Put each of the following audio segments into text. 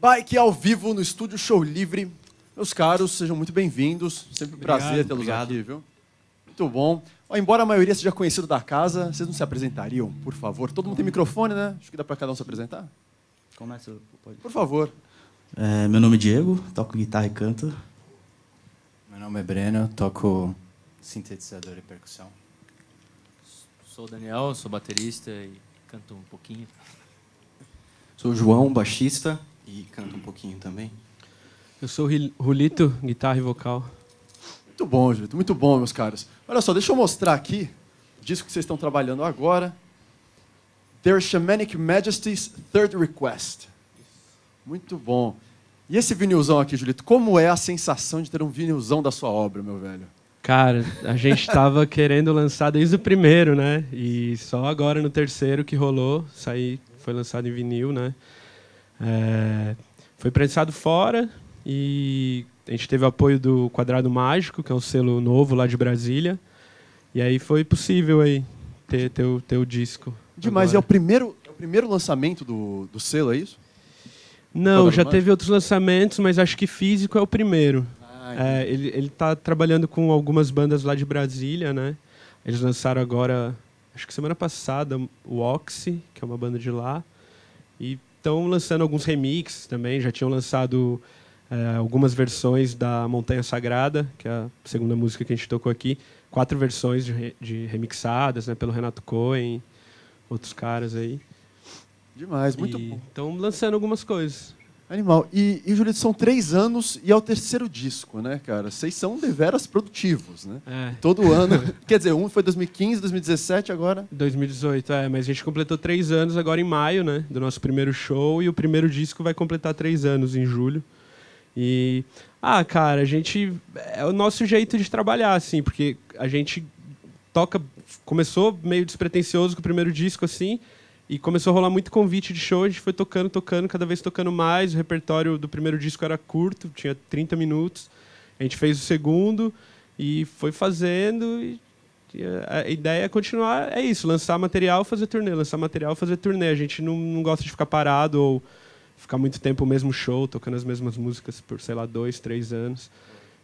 Bike ao vivo no estúdio Show Livre. Meus caros, sejam muito bem-vindos. Sempre um obrigado, prazer tê-los aqui, viu? Muito bom. Ó, embora a maioria seja conhecido da casa, vocês não se apresentariam, por favor? Todo mundo tem microfone, né? Acho que dá para cada um se apresentar. Começa, pode. Por favor. É, meu nome é Diego, toco guitarra e canto. Meu nome é Breno, toco sintetizador e percussão. Sou o Daniel, sou baterista e canto um pouquinho. Sou o João, baixista e canta um pouquinho também. Eu sou o Rulito, guitarra e vocal. Muito bom, Julito, muito bom, meus caros. Olha só, deixa eu mostrar aqui o disco que vocês estão trabalhando agora. Their Shamanic Majesty's Third Request. Muito bom. E esse vinilzão aqui, Julito, como é a sensação de ter um vinilzão da sua obra, meu velho? Cara, a gente estava querendo lançar desde o primeiro, né? E só agora no terceiro que rolou, saí, foi lançado em vinil, né? É, foi prensado fora e a gente teve apoio do Quadrado Mágico, que é um selo novo lá de Brasília. E aí foi possível aí ter, ter, o, ter o disco. Demais, agora. é o primeiro, é o primeiro lançamento do, do selo, é isso? Não, já Mágico? teve outros lançamentos, mas acho que físico é o primeiro. Ah, é, ele, ele tá trabalhando com algumas bandas lá de Brasília, né? Eles lançaram agora, acho que semana passada, o Oxy, que é uma banda de lá. E estão lançando alguns remixes também, já tinham lançado é, algumas versões da Montanha Sagrada, que é a segunda música que a gente tocou aqui. Quatro versões de, de remixadas né, pelo Renato Cohen, outros caras aí. Demais, muito e bom. Estão lançando algumas coisas. Animal. E, e Julito, são três anos e é o terceiro disco, né, cara? Vocês são deveras produtivos, né? É. Todo ano. Quer dizer, um foi 2015, 2017, agora. 2018, é, mas a gente completou três anos agora em maio, né? Do nosso primeiro show, e o primeiro disco vai completar três anos em julho. E. Ah, cara, a gente. É o nosso jeito de trabalhar, assim, porque a gente toca. Começou meio despretensioso com o primeiro disco, assim e começou a rolar muito convite de show, a gente foi tocando, tocando, cada vez tocando mais. O repertório do primeiro disco era curto, tinha 30 minutos. A gente fez o segundo e foi fazendo. E a ideia é continuar, é isso, lançar material, fazer turnê, lançar material, fazer turnê. A gente não, não gosta de ficar parado ou ficar muito tempo o mesmo show, tocando as mesmas músicas por, sei lá, dois, três anos.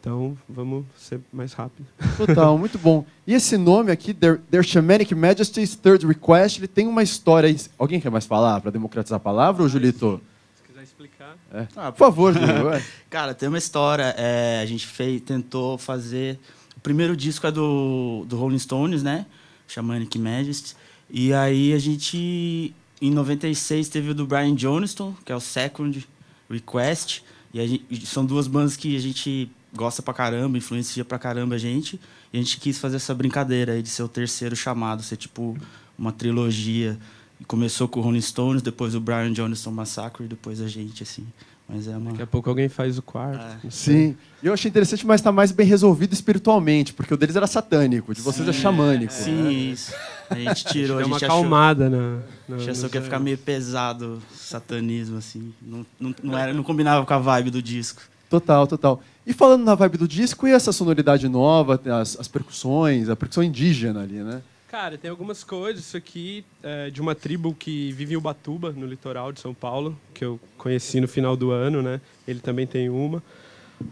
Então, vamos ser mais rápido. Total, muito bom. E esse nome aqui, Their, Their Shamanic Majesty's Third Request, ele tem uma história. Alguém quer mais falar para democratizar a palavra, ou Julito? Se quiser explicar. É. Ah, por favor, Julito. Cara, tem uma história. É, a gente fez, tentou fazer. O primeiro disco é do, do Rolling Stones, né? Shamanic Majesty. E aí a gente, em 96, teve o do Brian Johnston, que é o Second Request. E gente, são duas bandas que a gente gosta pra caramba, influencia pra caramba a gente. E a gente quis fazer essa brincadeira aí de ser o terceiro chamado, ser tipo uma trilogia. Começou com o Rolling Stones, depois o Brian Johnson Massacre, e depois a gente, assim. Mas é uma... Daqui a pouco alguém faz o quarto. É. Sim. Eu achei interessante, mas está mais bem resolvido espiritualmente, porque o deles era satânico, de vocês é Sim, é xamânico. É. Sim, isso. A gente tirou, a gente, a gente uma achou, calmada na, a gente achou que ia ficar meio pesado satanismo, assim. Não, não, não, era, não combinava com a vibe do disco. Total, total. E falando na vibe do disco, e essa sonoridade nova, as, as percussões, a percussão indígena ali, né? Cara, tem algumas coisas. Isso aqui é de uma tribo que vive em Ubatuba, no litoral de São Paulo, que eu conheci no final do ano, né? Ele também tem uma.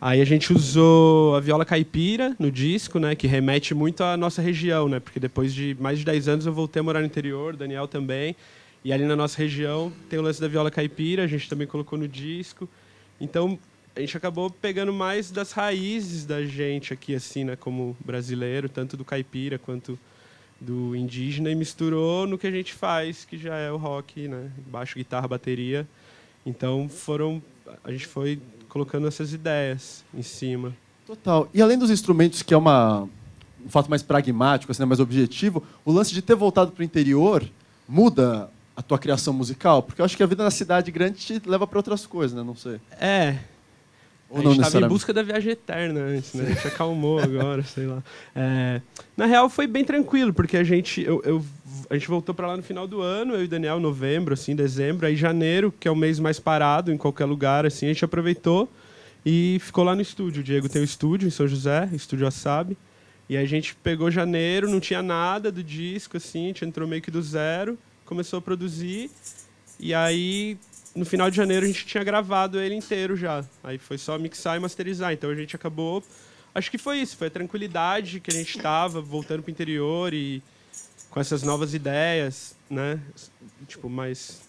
Aí a gente usou a viola caipira no disco, né? Que remete muito à nossa região, né? Porque depois de mais de 10 anos eu voltei a morar no interior, Daniel também. E ali na nossa região tem o lance da viola caipira, a gente também colocou no disco. Então, a gente acabou pegando mais das raízes da gente aqui, assim, né? Como brasileiro, tanto do caipira quanto do indígena, e misturou no que a gente faz, que já é o rock, né? Baixo, guitarra, bateria. Então foram. A gente foi colocando essas ideias em cima. Total. E além dos instrumentos, que é uma, um fato mais pragmático, assim, né, mais objetivo, o lance de ter voltado para o interior muda a tua criação musical? Porque eu acho que a vida na cidade grande te leva para outras coisas, né? Não sei. É, ou a gente estava em busca da viagem eterna antes, né? A gente acalmou agora, sei lá. É, na real, foi bem tranquilo, porque a gente, eu, eu a gente voltou para lá no final do ano, eu e Daniel, novembro, assim, dezembro. Aí janeiro, que é o mês mais parado em qualquer lugar, assim, a gente aproveitou e ficou lá no estúdio. O Diego tem o um estúdio em São José, estúdio Assab. E a gente pegou janeiro, não tinha nada do disco, assim, a gente entrou meio que do zero, começou a produzir. E aí no final de janeiro a gente tinha gravado ele inteiro já. Aí foi só mixar e masterizar. Então a gente acabou. Acho que foi isso, foi a tranquilidade que a gente estava voltando pro interior e com essas novas ideias, né? Tipo, mais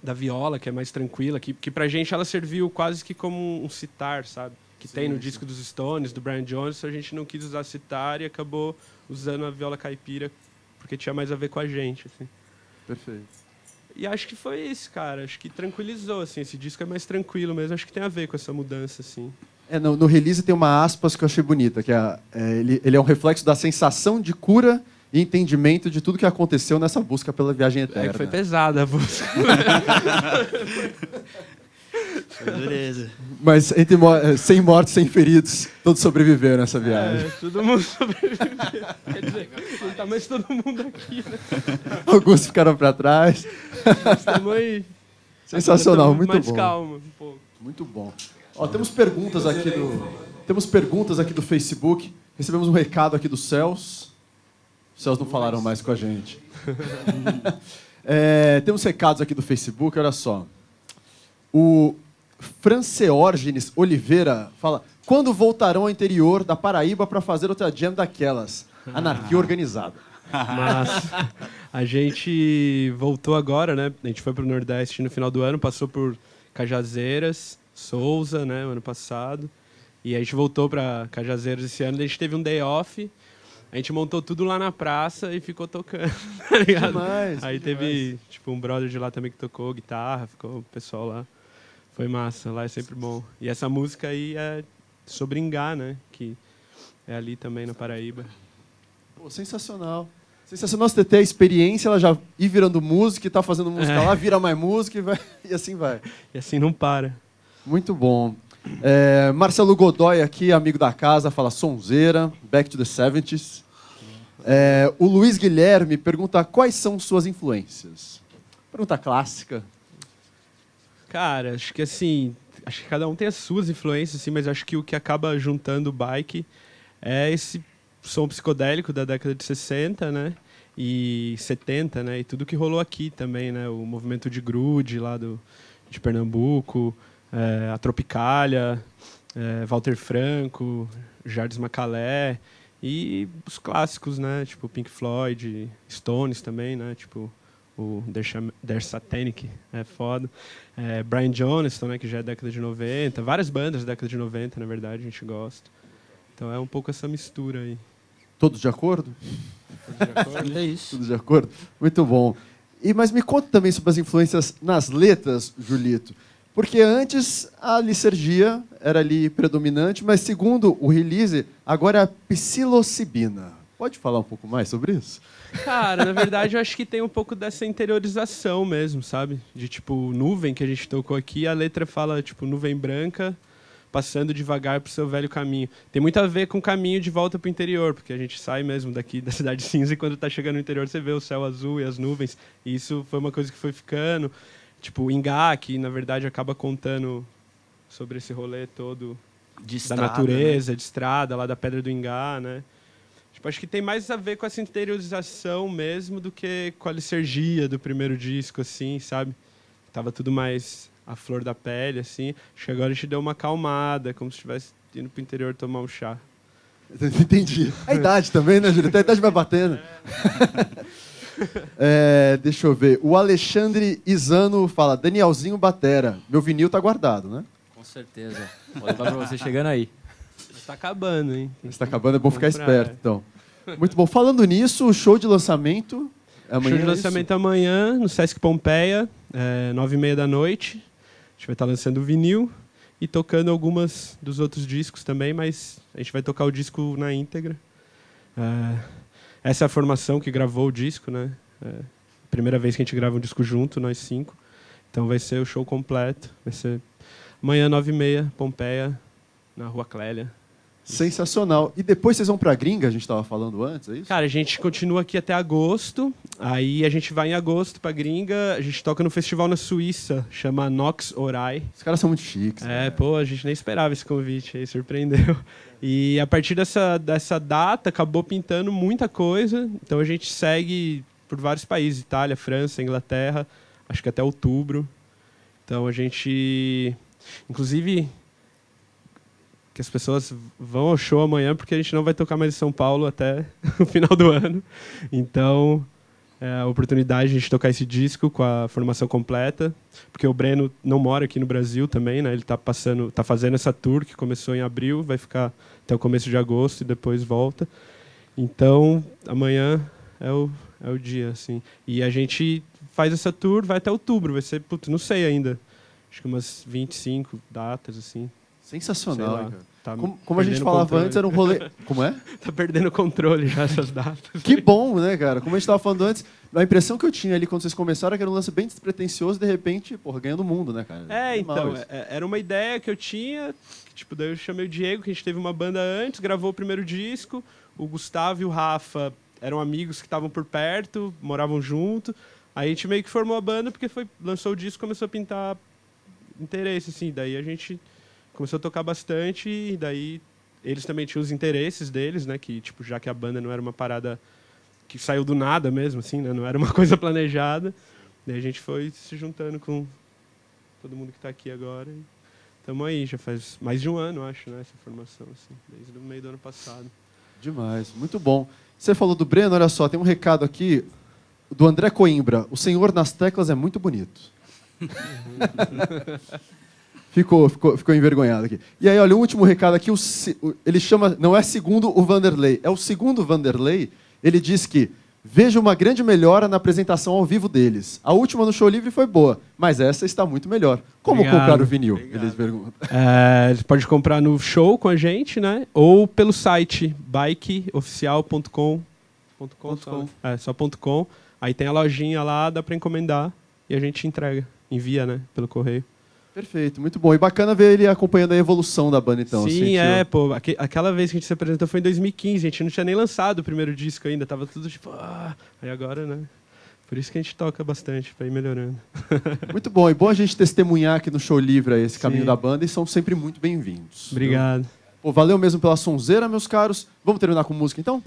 da viola, que é mais tranquila, que, que pra gente ela serviu quase que como um citar, sabe? Que sim, tem no sim. disco dos Stones, do Brian Jones, a gente não quis usar citar e acabou usando a viola caipira porque tinha mais a ver com a gente, assim. Perfeito. E acho que foi isso, cara. Acho que tranquilizou, assim. Esse disco é mais tranquilo mesmo. Acho que tem a ver com essa mudança, assim. É, no, no release tem uma aspas que eu achei bonita, que é, é ele, ele é um reflexo da sensação de cura e entendimento de tudo que aconteceu nessa busca pela viagem eterna. É que foi pesada a busca. Mas entre mo eh, sem mortos, sem feridos, todos sobreviveram nessa é, viagem. É, todo mundo sobreviveu. Quer dizer, todo mundo aqui, né? Alguns ficaram para trás. Mas também... Sensacional, muito mais bom. Mais um pouco. Muito bom. Ó, temos perguntas aqui do temos perguntas aqui do Facebook. Recebemos um recado aqui dos Céus. Os Céus não falaram mais com a gente. é, temos recados aqui do Facebook, olha só. O Franceórgenes Oliveira fala: Quando voltarão ao interior da Paraíba para fazer outra jam daquelas? Anarquia organizada. Mas a gente voltou agora, né? A gente foi pro Nordeste no final do ano, passou por Cajazeiras, Souza, né? Ano passado. E a gente voltou para Cajazeiras esse ano. A gente teve um day off. A gente montou tudo lá na praça e ficou tocando, tá Demais, Aí demais. teve, tipo, um brother de lá também que tocou guitarra, ficou o pessoal lá. Foi massa, lá é sempre bom. E essa música aí é sobre Ingá, né? Que é ali também na Paraíba. Pô, sensacional. Sensacional você ter a experiência, ela já ir virando música, tá fazendo música é. lá, vira mais música e, vai, e assim vai. E assim não para. Muito bom. É, Marcelo Godoy aqui, amigo da casa, fala sonzeira, back to the 70s. É, o Luiz Guilherme pergunta quais são suas influências. Pergunta clássica, Cara, acho que assim, acho que cada um tem as suas influências, assim, mas acho que o que acaba juntando o bike é esse som psicodélico da década de 60, né? E 70, né? E tudo que rolou aqui também, né? O movimento de grude lá do, de Pernambuco, é, a Tropicália, é, Walter Franco, Jardim Macalé e os clássicos, né? Tipo Pink Floyd, Stones também, né? Tipo, o Der Satanic é foda. É, Brian Jones também, que já é década de 90. Várias bandas da década de 90, na verdade, a gente gosta. Então é um pouco essa mistura aí. Todos de acordo? Todos de acordo. é isso. Todos de acordo? Muito bom. E, mas me conta também sobre as influências nas letras, Julito. Porque antes a licergia era ali predominante, mas segundo o release, agora é a psilocibina. Pode falar um pouco mais sobre isso? Cara, na verdade, eu acho que tem um pouco dessa interiorização mesmo, sabe? De tipo, nuvem que a gente tocou aqui, a letra fala, tipo, nuvem branca, passando devagar pro seu velho caminho. Tem muito a ver com o caminho de volta pro interior, porque a gente sai mesmo daqui da cidade cinza e quando tá chegando no interior você vê o céu azul e as nuvens. E isso foi uma coisa que foi ficando. Tipo, Ingá, que na verdade acaba contando sobre esse rolê todo de da estrada, natureza, né? de estrada, lá da Pedra do Ingá, né? Tipo, acho que tem mais a ver com essa interiorização mesmo do que com a lisergia do primeiro disco, assim, sabe? Tava tudo mais à flor da pele, assim. Acho que agora a gente deu uma acalmada, como se estivesse indo pro interior tomar um chá. Entendi. É a idade também, né, Júlio? A idade vai batendo. É. é, deixa eu ver. O Alexandre Isano fala: Danielzinho Batera. Meu vinil tá guardado, né? Com certeza. Vou levar pra você chegando aí. Está acabando, hein? Está acabando, é bom ficar esperto, então. Muito bom. Falando nisso, o show de lançamento. é Amanhã show de lançamento é amanhã, no Sesc Pompeia, é, nove e meia da noite. A gente vai estar tá lançando o vinil e tocando algumas dos outros discos também, mas a gente vai tocar o disco na íntegra. É, essa é a formação que gravou o disco, né? É, primeira vez que a gente grava um disco junto, nós cinco. Então vai ser o show completo. Vai ser amanhã, nove e meia, Pompeia, na Rua Clélia. Sensacional. E depois vocês vão pra gringa, a gente estava falando antes, é isso? Cara, a gente continua aqui até agosto. Aí a gente vai em agosto pra gringa. A gente toca no festival na Suíça, chama Nox Orai. Os caras são muito chiques. É, pô, a gente nem esperava esse convite aí, surpreendeu. E a partir dessa, dessa data acabou pintando muita coisa. Então a gente segue por vários países: Itália, França, Inglaterra, acho que até outubro. Então a gente. Inclusive, que as pessoas vão ao show amanhã, porque a gente não vai tocar mais em São Paulo até o final do ano. Então, é a oportunidade de a gente tocar esse disco com a formação completa, porque o Breno não mora aqui no Brasil também, né? Ele está passando, tá fazendo essa tour que começou em abril, vai ficar até o começo de agosto e depois volta. Então, amanhã é o, é o dia, assim. E a gente faz essa tour, vai até outubro, vai ser, putz, não sei ainda. Acho que umas 25 datas, assim, Sensacional. Tá como, como a gente falava controle. antes, era um rolê. Como é? tá perdendo o controle já essas datas. Que bom, né, cara? Como a gente estava falando antes, a impressão que eu tinha ali quando vocês começaram é era um lance bem despretensioso, de repente, porra, ganhando o mundo, né, cara? É, então. É, era uma ideia que eu tinha. Que, tipo, daí eu chamei o Diego, que a gente teve uma banda antes, gravou o primeiro disco. O Gustavo e o Rafa eram amigos que estavam por perto, moravam junto. Aí a gente meio que formou a banda porque foi, lançou o disco começou a pintar interesse, assim. Daí a gente começou a tocar bastante e daí eles também tinham os interesses deles, né? Que, tipo, já que a banda não era uma parada que saiu do nada mesmo, assim, né? Não era uma coisa planejada. Daí a gente foi se juntando com todo mundo que está aqui agora. Estamos aí, já faz mais de um ano, acho, né? Essa formação, assim, desde o meio do ano passado. Demais, muito bom. Você falou do Breno, olha só, tem um recado aqui do André Coimbra. O senhor nas teclas é muito bonito. Ficou, ficou, ficou envergonhado aqui. E aí, olha, o último recado aqui, o, ele chama, não é segundo o Vanderlei, é o segundo Vanderlei. Ele diz que veja uma grande melhora na apresentação ao vivo deles. A última no show livre foi boa, mas essa está muito melhor. Como Obrigado. comprar o vinil? Eles perguntam. É, pode comprar no show com a gente, né? Ou pelo site bikeoficial.com. é, só .com. Aí tem a lojinha lá, dá para encomendar e a gente entrega, envia, né, pelo correio. Perfeito, muito bom. E bacana ver ele acompanhando a evolução da banda, então. Sim, é, pô. Aqu aquela vez que a gente se apresentou foi em 2015, a gente não tinha nem lançado o primeiro disco ainda, tava tudo tipo. Ah! Aí agora, né? Por isso que a gente toca bastante, para ir melhorando. muito bom, e bom a gente testemunhar aqui no Show Livre esse caminho Sim. da banda, e são sempre muito bem-vindos. Obrigado. Então, pô, valeu mesmo pela sonzeira, meus caros. Vamos terminar com música, então?